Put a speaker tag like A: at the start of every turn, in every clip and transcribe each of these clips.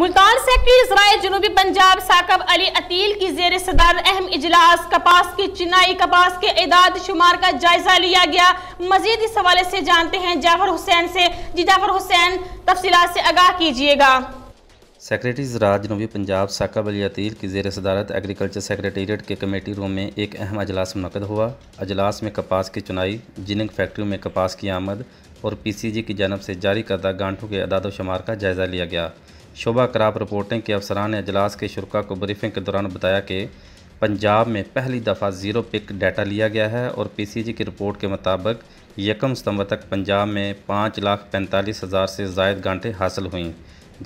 A: Multan secretary Israel जनूबी पंजाब साकब अली अतील की जेर सदार अहम इजलास कपास की चिनाई कपास के इदाद शुमार का जायजा लिया गया मजीद इस हवाले से जानते हैं जाफर हुसैन से जी जाफर हुसैन तफसी से आगाह कीजिएगा
B: सेक्रेटरी ज़रात जनूबी पंजाब साकब अली अतील की जेर सदारत एग्रीकल्चर सेक्रेटेरिएट के कमेटी रूम में एक अहम अजलास मुनद हुआ अजलास में कपास की चुनाई जिनिंग फैक्ट्री में कपास की आमद और पी सी जी की जानब से जारी करदा गांठों के अदाद शुमार का जायज़ा लिया गया शोभा कराप रिपोर्टिंग के अफसरान ने अजलास के शुरा को ब्रीफिंग के दौरान बताया कि पंजाब में पहली दफ़ा ज़ीरो पिक डाटा लिया गया है और पी सी जी की रिपोर्ट के मुताबिक यकम सितंबर तक पंजाब में पाँच लाख पैंतालीस हज़ार से जायद गांठें हासिल हुई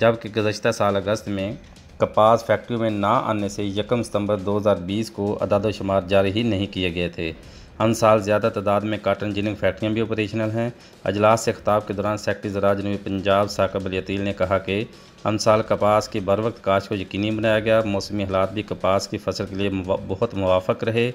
B: जबकि गुजशत साल अगस्त में कपास फैक्ट्री में ना आने से यकम सितंबर दो हज़ार बीस को अदादोशुमार जारी ही नहीं किए गए थे साल ज़्यादा तादाद में काटन जिनिंग फैक्ट्रियाँ भी ऑपरेशनल हैं अजलास से खताब के दौरान सेक्रटरी ज़रा जनूबी पंजाब साकब अलील ने कहा कि साल कपास की बर वक्त काश को यकीनी बनाया गया मौसमी हालात भी कपास की फसल के लिए बहुत मुआफ़ रहे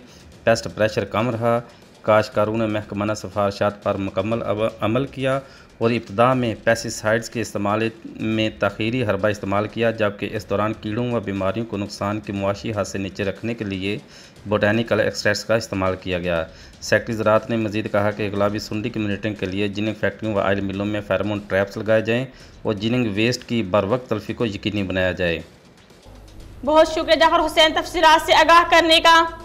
B: टेस्ट प्रेशर कम रहा काशकारों ने महकमाना सिफारशात पर मुकम्मल अमल किया और इब्तदा में पेस्टिसाइड्स के इस्तेमाल में तखीरी हरबा इस्तेमाल किया जबकि इस दौरान कीड़ों व बीमारियों को नुकसान के मुआशी हाथ से नीचे रखने के लिए बोटैनिकल एक्सट्रैक्ट्स का इस्तेमाल किया गया सेक्रेटरी ज़रात ने मजीद कहा कि गुलाबी सुंडी की मोनिटरिंग के लिए जिनिंग फैक्ट्रियों व आयल मिलों में फेरमोन ट्रैप्स लगाए जाएँ और जिनिंग वेस्ट की बर वक्त तलफी को यकीनी बनाया जाए
A: बहुत शुक्रिया जहर हुसैन तफसरत से आगाह करने का